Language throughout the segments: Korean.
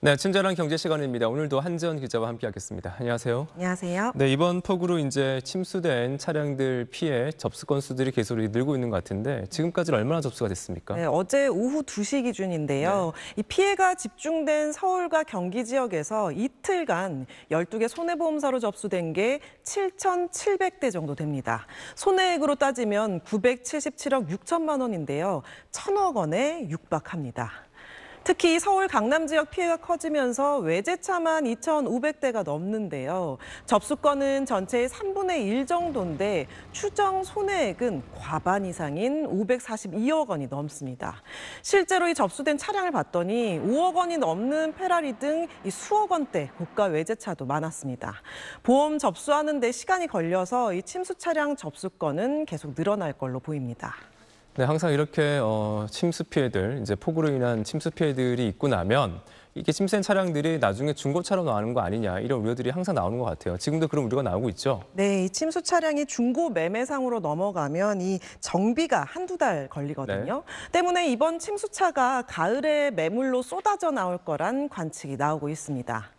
네, 친절한 경제 시간입니다. 오늘도 한지원 기자와 함께하겠습니다. 안녕하세요. 안녕하세요. 네, 이번 폭우로 이제 침수된 차량들 피해 접수 건수들이 계속 늘고 있는 것 같은데 지금까지 얼마나 접수가 됐습니까? 네, 어제 오후 2시 기준인데요. 네. 이 피해가 집중된 서울과 경기 지역에서 이틀간 12개 손해보험사로 접수된 게 7,700대 정도 됩니다. 손해액으로 따지면 977억 6천만 원인데요. 천억 원에 육박합니다. 특히 서울 강남 지역 피해가 커지면서 외제차만 2,500대가 넘는데요. 접수건은 전체의 3분의 1 정도인데 추정 손해액은 과반 이상인 542억 원이 넘습니다. 실제로 이 접수된 차량을 봤더니 5억 원이 넘는 페라리 등 수억 원대 고가 외제차도 많았습니다. 보험 접수하는데 시간이 걸려서 이 침수 차량 접수건은 계속 늘어날 걸로 보입니다. 네, 항상 이렇게 어, 침수 피해들, 이제 폭우로 인한 침수 피해들이 있고 나면 이게 침센 차량들이 나중에 중고차로 나오는 거 아니냐 이런 우려들이 항상 나오는 것 같아요. 지금도 그런 우려가 나오고 있죠. 네, 이 침수 차량이 중고 매매상으로 넘어가면 이 정비가 한두 달 걸리거든요. 네. 때문에 이번 침수차가 가을에 매물로 쏟아져 나올 거란 관측이 나오고 있습니다.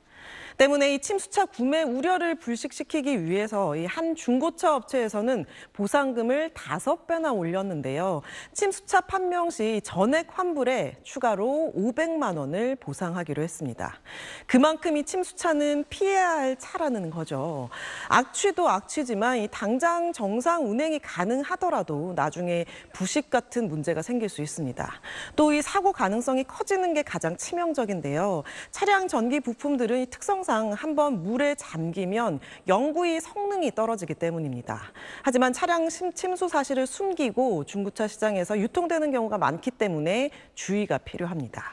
때문에 이 침수차 구매 우려를 불식시키기 위해서 이 한 중고차 업체에서는 보상금을 다섯 배나 올렸는데요. 침수차 판명 시 전액 환불에 추가로 500만 원을 보상하기로 했습니다. 그만큼 이 침수차는 피해야 할 차라는 거죠. 악취도 악취지만 이 당장 정상 운행이 가능하더라도 나중에 부식 같은 문제가 생길 수 있습니다. 또 이 사고 가능성이 커지는 게 가장 치명적인데요. 차량 전기 부품들은 이 특성상 항상 한번 물에 잠기면 영구히 성능이 떨어지기 때문입니다. 하지만 차량 침수 사실을 숨기고 중고차 시장에서 유통되는 경우가 많기 때문에 주의가 필요합니다.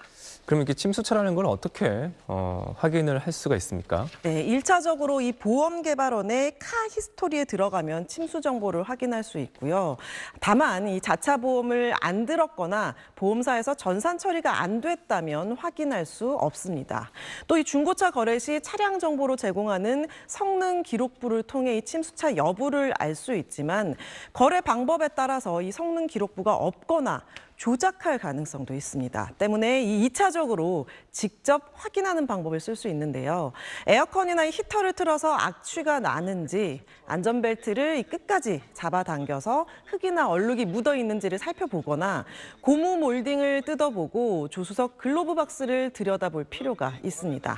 그럼 이렇게 침수차라는 걸 어떻게 어, 확인을 할 수가 있습니까? 네, 일차적으로 이 보험개발원의 카 히스토리에 들어가면 침수 정보를 확인할 수 있고요. 다만 이 자차 보험을 안 들었거나 보험사에서 전산 처리가 안 됐다면 확인할 수 없습니다. 또 이 중고차 거래 시 차량 정보로 제공하는 성능 기록부를 통해 이 침수차 여부를 알 수 있지만 거래 방법에 따라서 이 성능 기록부가 없거나 조작할 가능성도 있습니다. 때문에 2차적으로 직접 확인하는 방법을 쓸 수 있는데요. 에어컨이나 히터를 틀어서 악취가 나는지 안전벨트를 끝까지 잡아당겨서 흙이나 얼룩이 묻어 있는지를 살펴보거나 고무 몰딩을 뜯어보고 조수석 글로브 박스를 들여다볼 필요가 있습니다.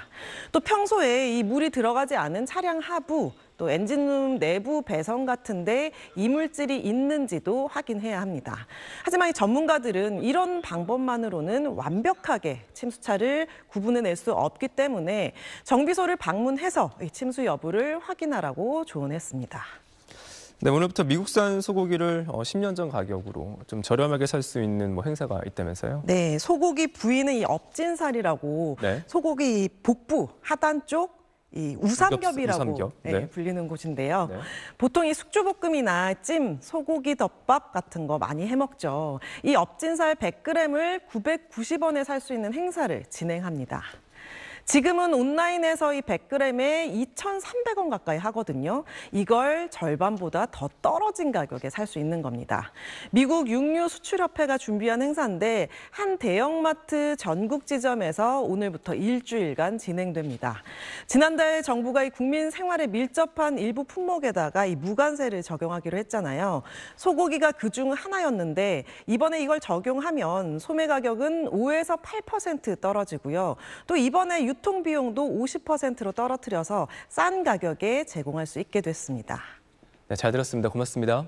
또 평소에 이 물이 들어가지 않은 차량 하부 또 엔진룸 내부 배선 같은데 이물질이 있는지도 확인해야 합니다. 하지만 전문가들은 이런 방법만으로는 완벽하게 침수차를 구분해낼 수 없기 때문에 정비소를 방문해서 침수 여부를 확인하라고 조언했습니다. 네, 오늘부터 미국산 소고기를 10년 어, 전 가격으로 좀 저렴하게 살 수 있는 뭐 행사가 있다면서요? 네, 소고기 부위는 이 업진살이라고 네. 소고기 복부 하단 쪽이 우삼겹이라고 우삼겹? 네. 예, 불리는 곳인데요. 네. 보통 이 숙주볶음이나 찜, 소고기 덮밥 같은 거 많이 해먹죠. 이 업진살 100g을 990원에 살 수 있는 행사를 진행합니다. 지금은 온라인에서 이 100g에 2,300원 가까이 하거든요. 이걸 절반보다 더 떨어진 가격에 살 수 있는 겁니다. 미국 육류 수출협회가 준비한 행사인데 한 대형마트 전국 지점에서 오늘부터 일주일간 진행됩니다. 지난달 정부가 이 국민 생활에 밀접한 일부 품목에다가 이 무관세를 적용하기로 했잖아요. 소고기가 그중 하나였는데 이번에 이걸 적용하면 소매 가격은 5에서 8% 떨어지고요. 또 이번에 유 유통 비용도 50%로 떨어뜨려서 싼 가격에 제공할 수 있게 됐습니다. 네, 잘 들었습니다. 고맙습니다.